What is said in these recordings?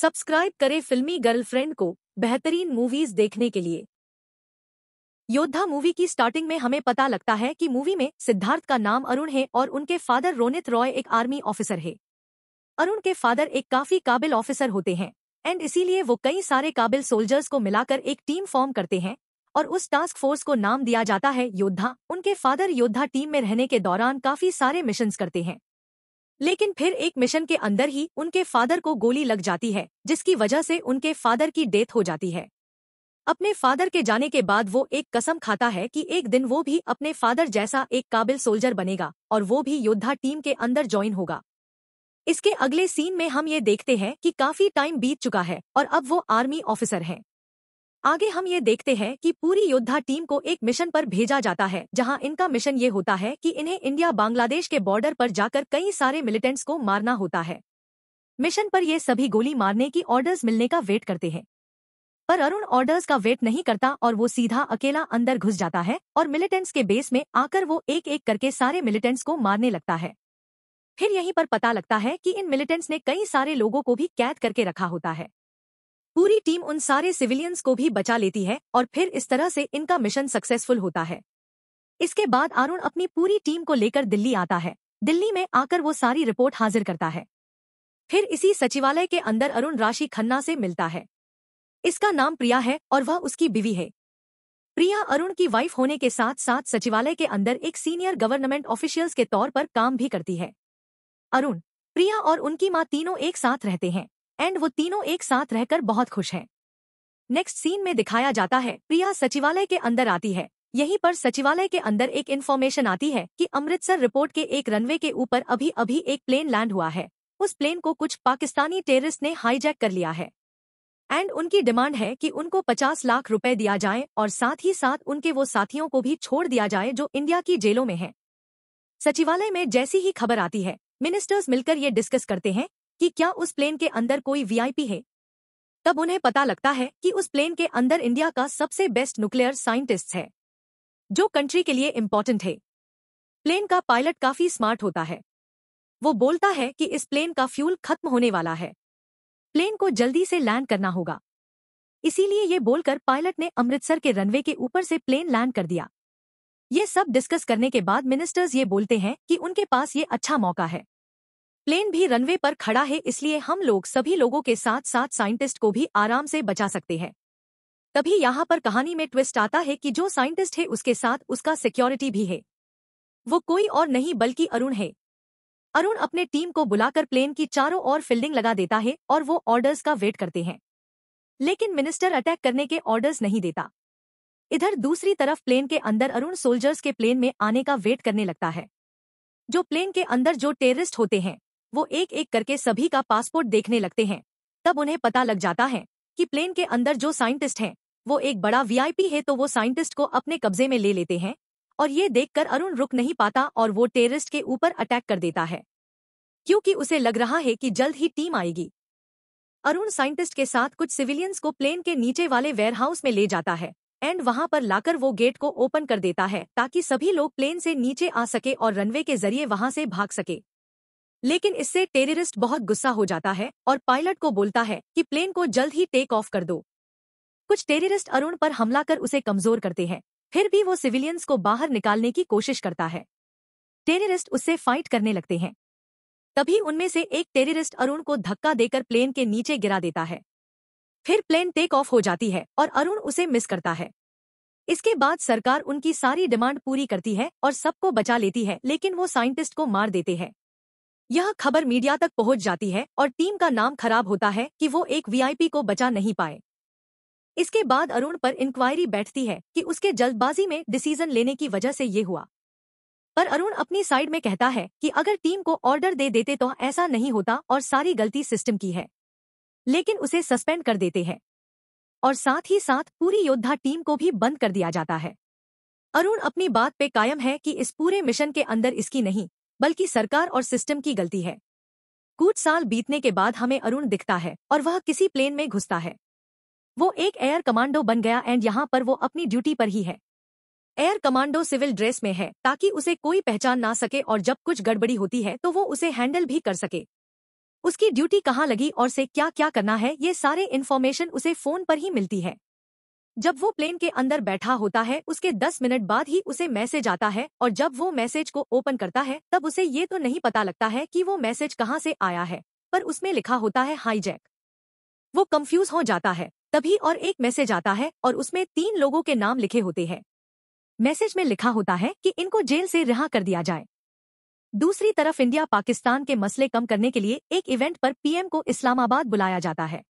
Subscribe करें फिल्मी girlfriend को बेहतरीन मूवीज देखने के लिए योद्धा मूवी की स्टार्टिंग में हमें पता लगता है कि मूवी में सिद्धार्थ का नाम अरुण है और उनके फादर रोनित रॉय एक आर्मी ऑफिसर है अरुण के फादर एक काफी काबिल ऑफिसर होते हैं एंड इसीलिए वो कई सारे काबिल सोल्जर्स को मिलाकर एक टीम फॉर्म करते हैं और उस टास्क फोर्स को नाम दिया जाता है योद्धा उनके फादर योद्धा टीम में रहने के दौरान काफी सारे मिशन करते हैं लेकिन फिर एक मिशन के अंदर ही उनके फादर को गोली लग जाती है जिसकी वजह से उनके फादर की डेथ हो जाती है अपने फादर के जाने के बाद वो एक कसम खाता है कि एक दिन वो भी अपने फादर जैसा एक काबिल सोल्जर बनेगा और वो भी योद्धा टीम के अंदर ज्वाइन होगा इसके अगले सीन में हम ये देखते हैं कि काफी टाइम बीत चुका है और अब वो आर्मी ऑफिसर हैं आगे हम ये देखते हैं कि पूरी योद्धा टीम को एक मिशन पर भेजा जाता है जहां इनका मिशन ये होता है कि इन्हें इंडिया बांग्लादेश के बॉर्डर पर जाकर कई सारे मिलिटेंट्स को मारना होता है मिशन पर ये सभी गोली मारने की ऑर्डर्स मिलने का वेट करते हैं पर अरुण ऑर्डर्स का वेट नहीं करता और वो सीधा अकेला अंदर घुस जाता है और मिलिटेंट्स के बेस में आकर वो एक एक करके सारे मिलिटेंट्स को मारने लगता है फिर यहीं पर पता लगता है कि इन मिलिटेंट्स ने कई सारे लोगों को भी कैद करके रखा होता है पूरी टीम उन सारे सिविलियंस को भी बचा लेती है और फिर इस तरह से इनका मिशन सक्सेसफुल होता है इसके बाद अरुण अपनी पूरी टीम को लेकर दिल्ली आता है दिल्ली में आकर वो सारी रिपोर्ट हाजिर करता है फिर इसी सचिवालय के अंदर अरुण राशि खन्ना से मिलता है इसका नाम प्रिया है और वह उसकी बीवी है प्रिया अरुण की वाइफ होने के साथ साथ सचिवालय के अंदर एक सीनियर गवर्नमेंट ऑफिशियल्स के तौर पर काम भी करती है अरुण प्रिया और उनकी माँ तीनों एक साथ रहते हैं एंड वो तीनों एक साथ रहकर बहुत खुश हैं नेक्स्ट सीन में दिखाया जाता है प्रिया सचिवालय के अंदर आती है यहीं पर सचिवालय के अंदर एक इन्फॉर्मेशन आती है कि अमृतसर रिपोर्ट के एक रनवे के ऊपर अभी अभी एक प्लेन लैंड हुआ है उस प्लेन को कुछ पाकिस्तानी टेररिस्ट ने हाईजैक कर लिया है एंड उनकी डिमांड है कि उनको 50 लाख रुपए दिया जाए और साथ ही साथ उनके वो साथियों को भी छोड़ दिया जाए जो इंडिया की जेलों में हैं। सचिवालय में जैसी ही खबर आती है मिनिस्टर्स मिलकर ये डिस्कस करते हैं कि क्या उस प्लेन के अंदर कोई वीआईपी है तब उन्हें पता लगता है कि उस प्लेन के अंदर इंडिया का सबसे बेस्ट न्यूक्लियर साइंटिस्ट है जो कंट्री के लिए इंपॉर्टेंट है प्लेन का पायलट काफी स्मार्ट होता है वो बोलता है कि इस प्लेन का फ्यूल खत्म होने वाला है प्लेन को जल्दी से लैंड करना होगा इसीलिए ये बोलकर पायलट ने अमृतसर के रनवे के ऊपर से प्लेन लैंड कर दिया ये सब डिस्कस करने के बाद मिनिस्टर्स ये बोलते हैं कि उनके पास ये अच्छा मौका है प्लेन भी रनवे पर खड़ा है इसलिए हम लोग सभी लोगों के साथ साथ साइंटिस्ट को भी आराम से बचा सकते हैं तभी यहाँ पर कहानी में ट्विस्ट आता है कि जो साइंटिस्ट है उसके साथ उसका सिक्योरिटी भी है वो कोई और नहीं बल्कि अरुण है अरुण अपने टीम को बुलाकर प्लेन की चारों ओर फील्डिंग लगा देता है और वो ऑर्डर्स का वेट करते हैं लेकिन मिनिस्टर अटैक करने के ऑर्डर्स नहीं देता इधर दूसरी तरफ प्लेन के अंदर अरुण सोल्जर्स के प्लेन में आने का वेट करने लगता है जो प्लेन के अंदर जो टेररिस्ट होते हैं वो एक एक करके सभी का पासपोर्ट देखने लगते हैं तब उन्हें पता लग जाता है कि प्लेन के अंदर जो साइंटिस्ट हैं वो एक बड़ा वीआईपी है तो वो साइंटिस्ट को अपने कब्जे में ले लेते हैं और ये देखकर अरुण रुक नहीं पाता और वो टेररिस्ट के ऊपर अटैक कर देता है क्योंकि उसे लग रहा है कि जल्द ही टीम आएगी अरुण साइंटिस्ट के साथ कुछ सिविलियंस को प्लेन के नीचे वाले वेयरहाउस में ले जाता है एंड वहां पर लाकर वो गेट को ओपन कर देता है ताकि सभी लोग प्लेन से नीचे आ सके और रनवे के जरिए वहां से भाग सके लेकिन इससे टेररिस्ट बहुत गुस्सा हो जाता है और पायलट को बोलता है कि प्लेन को जल्द ही टेक ऑफ कर दो कुछ टेररिस्ट अरुण पर हमला कर उसे कमजोर करते हैं फिर भी वो सिविलियंस को बाहर निकालने की कोशिश करता है टेररिस्ट उससे फाइट करने लगते हैं तभी उनमें से एक टेररिस्ट अरुण को धक्का देकर प्लेन के नीचे गिरा देता है फिर प्लेन टेक ऑफ हो जाती है और अरुण उसे मिस करता है इसके बाद सरकार उनकी सारी डिमांड पूरी करती है और सबको बचा लेती है लेकिन वो साइंटिस्ट को मार देते हैं यह खबर मीडिया तक पहुंच जाती है और टीम का नाम खराब होता है कि वो एक वीआईपी को बचा नहीं पाए इसके बाद अरुण पर इंक्वायरी बैठती है कि उसके जल्दबाजी में डिसीजन लेने की वजह से ये हुआ पर अरुण अपनी साइड में कहता है कि अगर टीम को ऑर्डर दे देते तो ऐसा नहीं होता और सारी गलती सिस्टम की है लेकिन उसे सस्पेंड कर देते हैं और साथ ही साथ पूरी योद्धा टीम को भी बंद कर दिया जाता है अरुण अपनी बात पे कायम है कि इस पूरे मिशन के अंदर इसकी नहीं बल्कि सरकार और सिस्टम की गलती है कुछ साल बीतने के बाद हमें अरुण दिखता है और वह किसी प्लेन में घुसता है वो एक एयर कमांडो बन गया एंड यहाँ पर वो अपनी ड्यूटी पर ही है एयर कमांडो सिविल ड्रेस में है ताकि उसे कोई पहचान ना सके और जब कुछ गड़बड़ी होती है तो वो उसे हैंडल भी कर सके उसकी ड्यूटी कहाँ लगी और से क्या क्या करना है ये सारे इन्फॉर्मेशन उसे फोन पर ही मिलती है जब वो प्लेन के अंदर बैठा होता है उसके दस मिनट बाद ही उसे मैसेज आता है और जब वो मैसेज को ओपन करता है तब उसे ये तो नहीं पता लगता है कि वो मैसेज कहाँ से आया है पर उसमें लिखा होता है हाईजैक वो कंफ्यूज हो जाता है तभी और एक मैसेज आता है और उसमें तीन लोगों के नाम लिखे होते हैं मैसेज में लिखा होता है कि इनको जेल से रिहा कर दिया जाए दूसरी तरफ इंडिया पाकिस्तान के मसले कम करने के लिए एक इवेंट पर पीएम को इस्लामाबाद बुलाया जाता है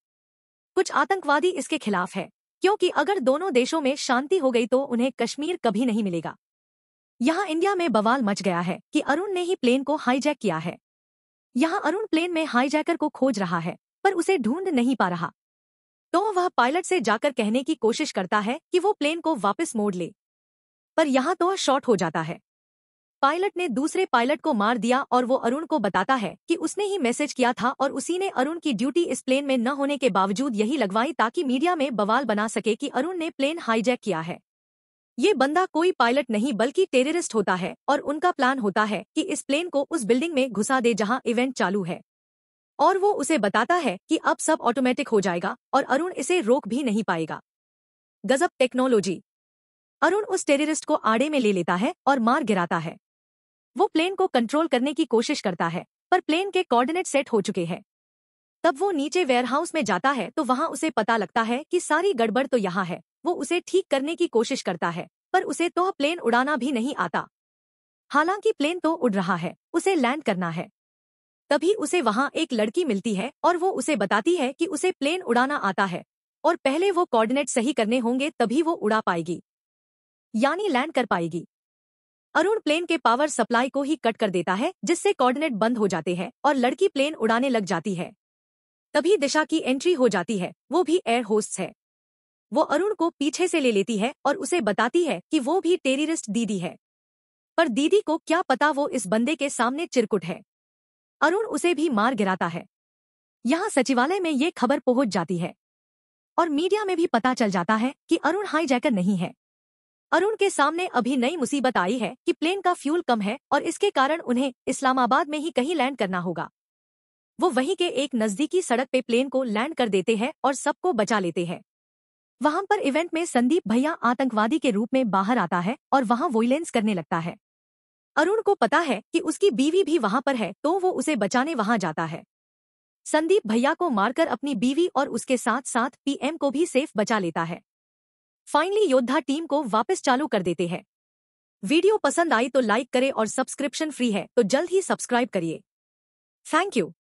कुछ आतंकवादी इसके खिलाफ है क्योंकि अगर दोनों देशों में शांति हो गई तो उन्हें कश्मीर कभी नहीं मिलेगा यहां इंडिया में बवाल मच गया है कि अरुण ने ही प्लेन को हाईजैक किया है यहां अरुण प्लेन में हाईजैकर को खोज रहा है पर उसे ढूंढ नहीं पा रहा तो वह पायलट से जाकर कहने की कोशिश करता है कि वो प्लेन को वापस मोड़ ले पर यहां तो शॉर्ट हो जाता है पायलट ने दूसरे पायलट को मार दिया और वो अरुण को बताता है कि उसने ही मैसेज किया था और उसी ने अरुण की ड्यूटी इस प्लेन में न होने के बावजूद यही लगवाई ताकि मीडिया में बवाल बना सके कि अरुण ने प्लेन हाईजैक किया है ये बंदा कोई पायलट नहीं बल्कि टेररिस्ट होता है और उनका प्लान होता है कि इस प्लेन को उस बिल्डिंग में घुसा दे जहाँ इवेंट चालू है और वो उसे बताता है कि अब सब ऑटोमेटिक हो जाएगा और अरुण इसे रोक भी नहीं पाएगा गजब टेक्नोलॉजी अरुण उस टेररिस्ट को आड़े में ले लेता है और मार गिराता है वो प्लेन को कंट्रोल करने की कोशिश करता है पर प्लेन के कोऑर्डिनेट सेट हो चुके हैं तब वो नीचे वेयरहाउस में जाता है तो वहां उसे पता लगता है कि सारी गड़बड़ तो यहाँ है वो उसे ठीक करने की कोशिश करता है पर उसे तो प्लेन उड़ाना भी नहीं आता हालांकि प्लेन तो उड़ रहा है उसे लैंड करना है तभी उसे वहां एक लड़की मिलती है और वो उसे बताती है कि उसे प्लेन उड़ाना आता है और पहले वो कोऑर्डिनेट सही करने होंगे तभी वो उड़ा पाएगी यानी लैंड कर पाएगी अरुण प्लेन के पावर सप्लाई को ही कट कर देता है जिससे कोऑर्डिनेट बंद हो जाते हैं और लड़की प्लेन उड़ाने लग जाती है तभी दिशा की एंट्री हो जाती है वो भी एयर होस्ट है वो अरुण को पीछे से ले लेती है और उसे बताती है कि वो भी टेररिस्ट दीदी है पर दीदी को क्या पता वो इस बंदे के सामने चिरकुट है अरुण उसे भी मार गिराता है यहाँ सचिवालय में ये खबर पहुंच जाती है और मीडिया में भी पता चल जाता है कि अरुण हाईजैकर नहीं है अरुण के सामने अभी नई मुसीबत आई है कि प्लेन का फ्यूल कम है और इसके कारण उन्हें इस्लामाबाद में ही कहीं लैंड करना होगा वो वहीं के एक नजदीकी सड़क पे प्लेन को लैंड कर देते हैं और सबको बचा लेते हैं वहां पर इवेंट में संदीप भैया आतंकवादी के रूप में बाहर आता है और वहां वोइलेंस करने लगता है अरुण को पता है कि उसकी बीवी भी वहां पर है तो वो उसे बचाने वहां जाता है संदीप भैया को मारकर अपनी बीवी और उसके साथ साथ पीएम को भी सेफ बचा लेता है फाइनली योद्धा टीम को वापस चालू कर देते हैं वीडियो पसंद आई तो लाइक करें और सब्सक्रिप्शन फ्री है तो जल्द ही सब्सक्राइब करिए थैंक यू